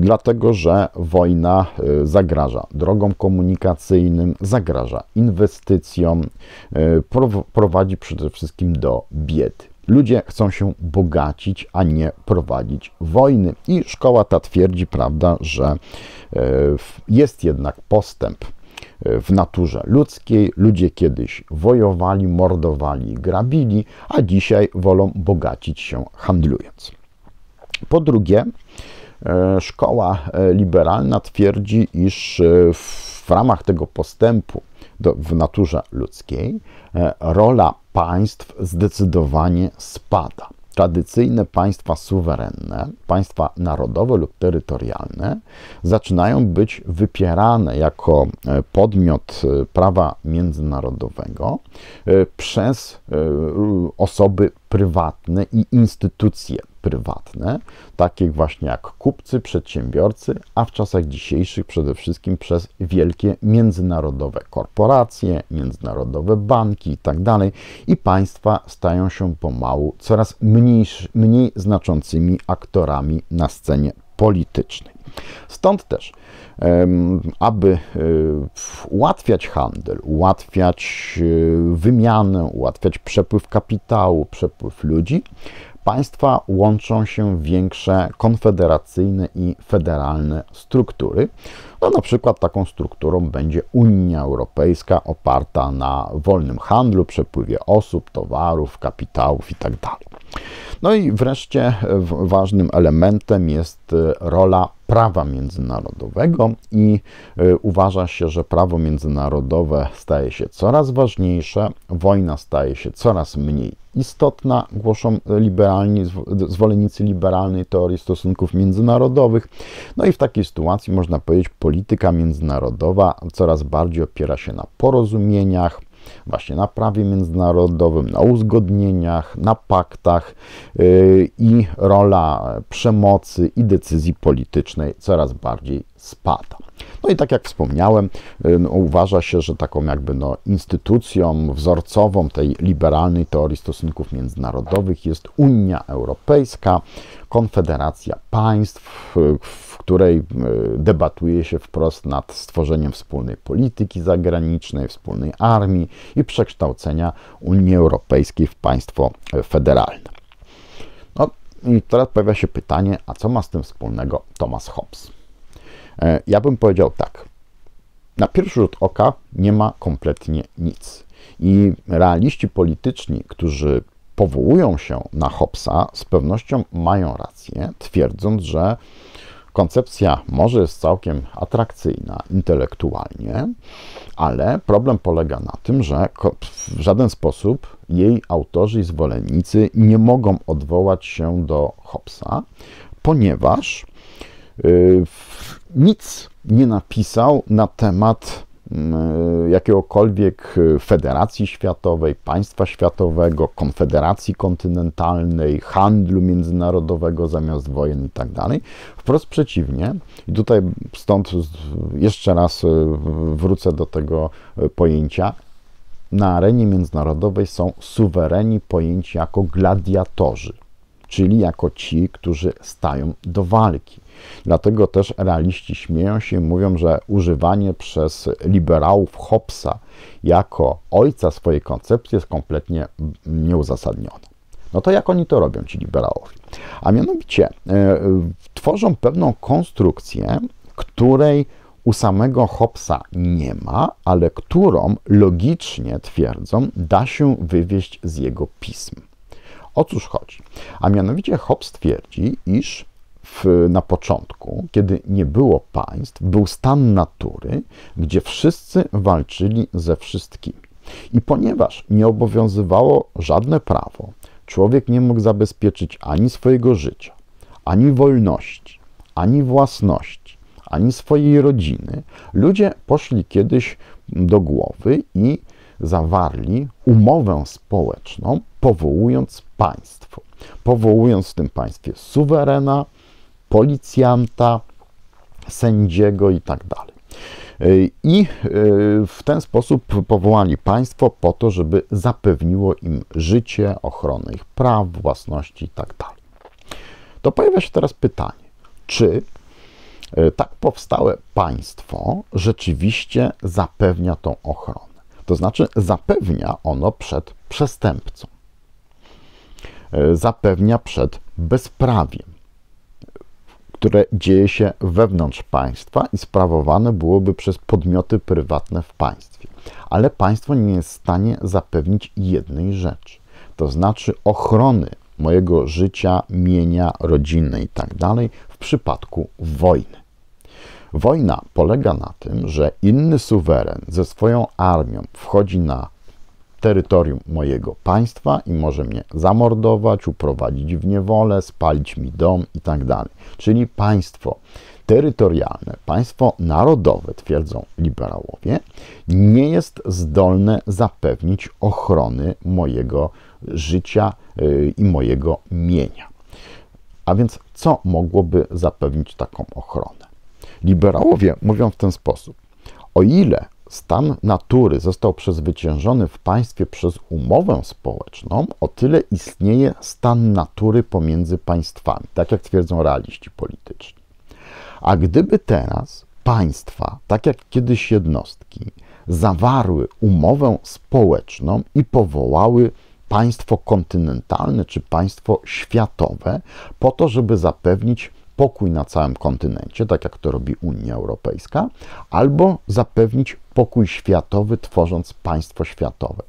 dlatego że wojna y, zagraża drogom komunikacyjnym, zagraża inwestycjom, y, prowadzi przede wszystkim do biedy. Ludzie chcą się bogacić, a nie prowadzić wojny. I szkoła ta twierdzi, prawda, że y, jest jednak postęp w naturze ludzkiej. Ludzie kiedyś wojowali, mordowali, grabili, a dzisiaj wolą bogacić się handlując. Po drugie, E, szkoła e, liberalna twierdzi, iż e, w ramach tego postępu w naturze ludzkiej rola państw zdecydowanie spada. Tradycyjne państwa suwerenne, państwa narodowe lub terytorialne zaczynają być wypierane jako podmiot prawa międzynarodowego przez osoby prywatne i instytucje prywatne, takich właśnie jak kupcy, przedsiębiorcy, a w czasach dzisiejszych przede wszystkim przez wielkie międzynarodowe korporacje, międzynarodowe banki itd. Tak i państwa stają się pomału coraz mniej, mniej znaczącymi aktorami na scenie politycznej. Stąd też, aby e, ułatwiać handel, ułatwiać e, wymianę, ułatwiać przepływ kapitału, przepływ ludzi, państwa łączą się większe konfederacyjne i federalne struktury. No, na przykład taką strukturą będzie Unia Europejska oparta na wolnym handlu, przepływie osób, towarów, kapitałów itd. Tak no i wreszcie e, ważnym elementem jest e, rola prawa międzynarodowego i e, uważa się, że prawo międzynarodowe staje się coraz ważniejsze, wojna staje się coraz mniej istotna, głoszą liberalni, zwolennicy liberalnej teorii stosunków międzynarodowych. No i w takiej sytuacji można powiedzieć, polityka międzynarodowa coraz bardziej opiera się na porozumieniach, właśnie na prawie międzynarodowym, na uzgodnieniach, na paktach yy, i rola przemocy i decyzji politycznej coraz bardziej spada. No i tak jak wspomniałem, y, no, uważa się, że taką jakby no, instytucją wzorcową tej liberalnej teorii stosunków międzynarodowych jest Unia Europejska, konfederacja państw, w której y, debatuje się wprost nad stworzeniem wspólnej polityki zagranicznej, wspólnej armii i przekształcenia Unii Europejskiej w państwo y, federalne. No i teraz pojawia się pytanie, a co ma z tym wspólnego Thomas Hobbes? E, ja bym powiedział tak. Na pierwszy rzut oka nie ma kompletnie nic. I realiści polityczni, którzy powołują się na Hobbesa, z pewnością mają rację, twierdząc, że koncepcja może jest całkiem atrakcyjna intelektualnie, ale problem polega na tym, że w żaden sposób jej autorzy i zwolennicy nie mogą odwołać się do Hobbesa, ponieważ Y, nic nie napisał na temat mm, y, jakiegokolwiek y, federacji światowej, państwa światowego, konfederacji kontynentalnej, handlu międzynarodowego zamiast wojen i tak dalej. Wprost przeciwnie, i tutaj stąd jeszcze raz wrócę do tego pojęcia, na arenie międzynarodowej są suwereni pojęci jako gladiatorzy, czyli jako ci, którzy stają do walki. Dlatego też realiści śmieją się i mówią, że używanie przez liberałów Hobbesa jako ojca swojej koncepcji jest kompletnie nieuzasadnione. No to jak oni to robią, ci liberałowie? A mianowicie e, tworzą pewną konstrukcję, której u samego Hobbesa nie ma, ale którą logicznie twierdzą da się wywieźć z jego pism. O cóż chodzi? A mianowicie Hobbes twierdzi, iż w, na początku, kiedy nie było państw, był stan natury, gdzie wszyscy walczyli ze wszystkimi. I ponieważ nie obowiązywało żadne prawo, człowiek nie mógł zabezpieczyć ani swojego życia, ani wolności, ani własności, ani swojej rodziny, ludzie poszli kiedyś do głowy i zawarli umowę społeczną, powołując państwo. Powołując w tym państwie suwerena, policjanta, sędziego i tak dalej. I e, w ten sposób powołali państwo po to, żeby zapewniło im życie, ochronę ich praw, własności itd. Tak to pojawia się teraz pytanie, czy e, tak powstałe państwo rzeczywiście zapewnia tą ochronę? To znaczy, zapewnia ono przed przestępcą, e, zapewnia przed bezprawiem które dzieje się wewnątrz państwa i sprawowane byłoby przez podmioty prywatne w państwie. Ale państwo nie jest w stanie zapewnić jednej rzeczy, to znaczy ochrony mojego życia, mienia, rodziny itd. Tak w przypadku wojny. Wojna polega na tym, że inny suweren ze swoją armią wchodzi na terytorium mojego państwa i może mnie zamordować, uprowadzić w niewolę, spalić mi dom i tak dalej. Czyli państwo terytorialne, państwo narodowe, twierdzą liberałowie, nie jest zdolne zapewnić ochrony mojego życia y, i mojego mienia. A więc co mogłoby zapewnić taką ochronę? Liberałowie mówią w ten sposób: o ile Stan natury został przezwyciężony w państwie przez umowę społeczną, o tyle istnieje stan natury pomiędzy państwami, tak jak twierdzą realiści polityczni. A gdyby teraz państwa, tak jak kiedyś jednostki, zawarły umowę społeczną i powołały państwo kontynentalne czy państwo światowe, po to, żeby zapewnić pokój na całym kontynencie, tak jak to robi Unia Europejska, albo zapewnić pokój światowy, tworząc państwo światowe.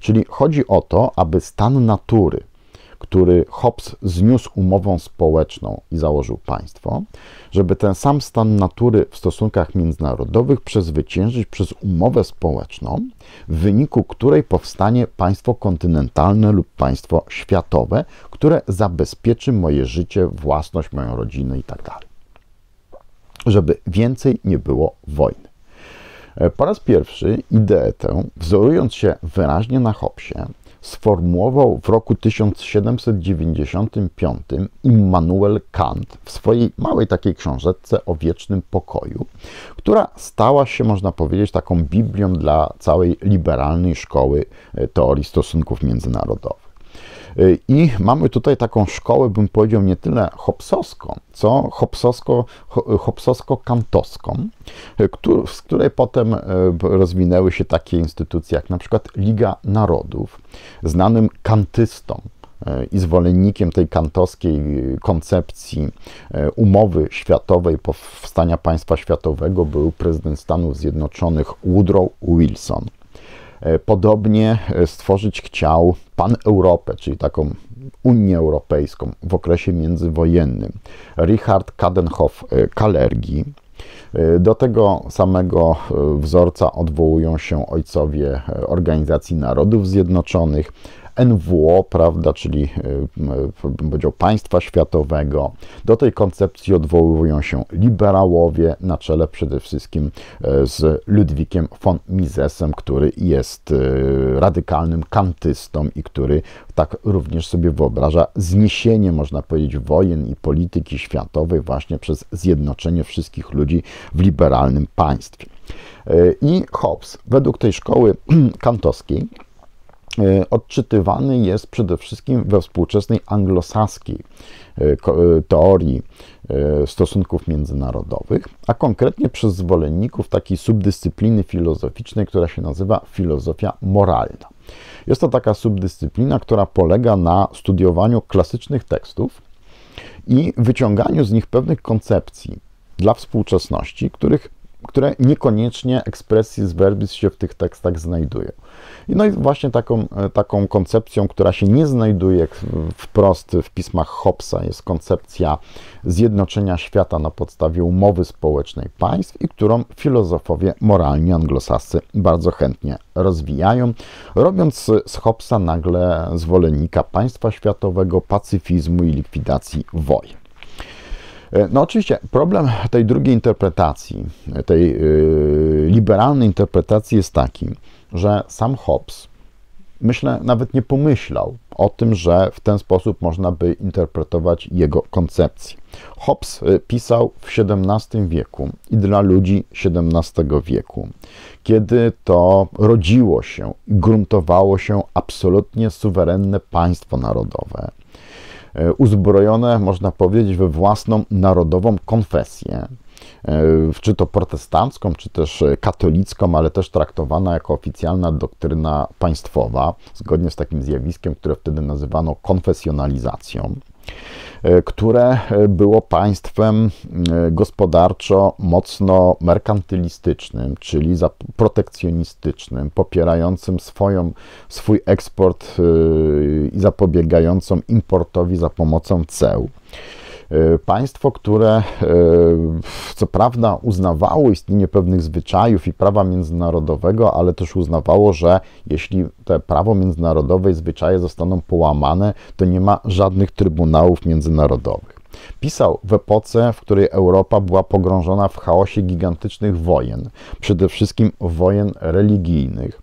Czyli chodzi o to, aby stan natury, który Hobbes zniósł umową społeczną i założył państwo, żeby ten sam stan natury w stosunkach międzynarodowych przezwyciężyć przez umowę społeczną, w wyniku której powstanie państwo kontynentalne lub państwo światowe, które zabezpieczy moje życie, własność, moją rodzinę itd. Tak żeby więcej nie było wojny. E, po raz pierwszy ideę tę, wzorując się wyraźnie na Hobbesie, sformułował w roku 1795 Immanuel Kant w swojej małej takiej książeczce o wiecznym pokoju, która stała się, można powiedzieć, taką Biblią dla całej liberalnej szkoły e, teorii stosunków międzynarodowych. Y, I mamy tutaj taką szkołę, bym powiedział, nie tyle hopsowską, co hopsowsko-kantowską, y, z której potem y, rozwinęły się takie instytucje jak na przykład Liga Narodów, znanym kantystą i zwolennikiem tej kantowskiej koncepcji umowy światowej powstania państwa światowego był prezydent Stanów Zjednoczonych Woodrow Wilson. E, podobnie e, stworzyć chciał Pan Europę, czyli taką Unię Europejską w okresie międzywojennym. Richard Kadenhoff e, Kalergi. Do tego samego wzorca odwołują się ojcowie Organizacji Narodów Zjednoczonych, NWO, prawda, czyli bym e, powiedział państwa światowego. Do tej koncepcji odwoływują się liberałowie na czele przede wszystkim e, z Ludwikiem von Misesem, który jest e, radykalnym kantystą i który tak również sobie wyobraża zniesienie, można powiedzieć, wojen i polityki światowej właśnie przez zjednoczenie wszystkich ludzi w liberalnym państwie. I Hobbes, według tej szkoły kantowskiej, E, odczytywany jest przede wszystkim we współczesnej anglosaskiej e, e, teorii stosunków międzynarodowych, a konkretnie przez zwolenników takiej subdyscypliny filozoficznej, która się nazywa filozofia moralna. Jest to taka subdyscyplina, która polega na studiowaniu klasycznych tekstów i wyciąganiu z nich pewnych koncepcji dla współczesności, których które niekoniecznie z verbis się w tych tekstach znajduje. no i właśnie taką, e, taką koncepcją, która się nie znajduje wprost w pismach Hobbesa, jest koncepcja zjednoczenia świata na podstawie umowy społecznej państw i którą filozofowie moralni anglosascy bardzo chętnie rozwijają, robiąc z Hobbesa nagle zwolennika państwa światowego, pacyfizmu i likwidacji wojen. E, no oczywiście problem tej drugiej interpretacji, tej e, liberalnej interpretacji jest taki, że sam Hobbes, myślę, nawet nie pomyślał o tym, że w ten sposób można by interpretować jego koncepcję. Hobbes e, pisał w XVII wieku i dla ludzi XVII wieku, kiedy to rodziło się i gruntowało się absolutnie suwerenne państwo narodowe. E, uzbrojone, można powiedzieć, we własną narodową konfesję e, czy to protestancką, czy też e, katolicką, ale też traktowana jako oficjalna doktryna państwowa, zgodnie z takim zjawiskiem, które wtedy nazywano konfesjonalizacją. E, które e, było państwem e, gospodarczo mocno merkantylistycznym, czyli protekcjonistycznym, popierającym swoją, swój eksport i zapobiegającym importowi za pomocą ceł. E, państwo, które e, co prawda uznawało istnienie pewnych zwyczajów i prawa międzynarodowego, ale też uznawało, że jeśli te prawo międzynarodowe i zwyczaje zostaną połamane, to nie ma żadnych trybunałów międzynarodowych. Pisał w epoce, w której Europa była pogrążona w chaosie gigantycznych wojen, przede wszystkim wojen religijnych,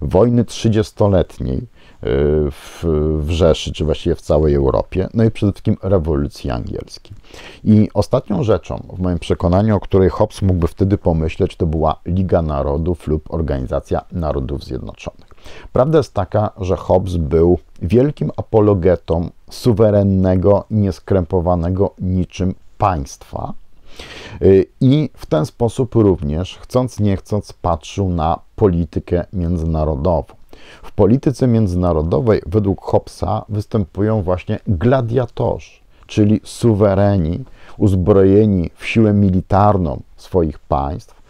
wojny trzydziestoletniej, Y, w, w Rzeszy, czy właściwie w całej Europie, no i przede wszystkim rewolucji angielskiej. I ostatnią rzeczą, w moim przekonaniu, o której Hobbes mógłby wtedy pomyśleć, to była Liga Narodów lub Organizacja Narodów Zjednoczonych. Prawda jest taka, że Hobbes był wielkim apologetą suwerennego nieskrępowanego niczym państwa. Y, I w ten sposób również, chcąc nie chcąc, patrzył na politykę międzynarodową. W polityce międzynarodowej według Hobbesa występują właśnie gladiatorzy, czyli suwereni uzbrojeni w siłę militarną swoich państw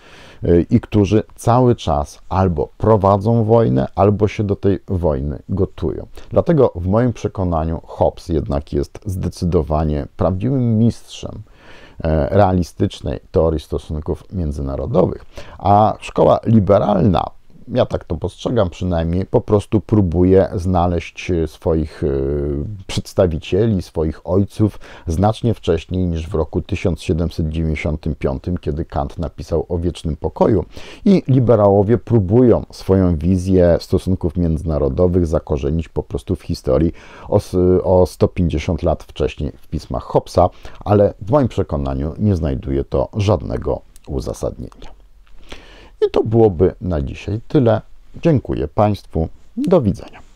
y, i którzy cały czas albo prowadzą wojnę, albo się do tej wojny gotują. Dlatego w moim przekonaniu Hobbes jednak jest zdecydowanie prawdziwym mistrzem e, realistycznej teorii stosunków międzynarodowych, a szkoła liberalna ja tak to postrzegam przynajmniej, po prostu próbuje znaleźć e, swoich e, przedstawicieli, swoich ojców znacznie wcześniej niż w roku 1795, kiedy Kant napisał o wiecznym pokoju. I liberałowie próbują swoją wizję stosunków międzynarodowych zakorzenić po prostu w historii o, o 150 lat wcześniej w pismach Hobbesa, ale w moim przekonaniu nie znajduje to żadnego uzasadnienia. I to byłoby na dzisiaj tyle. Dziękuję Państwu. Do widzenia.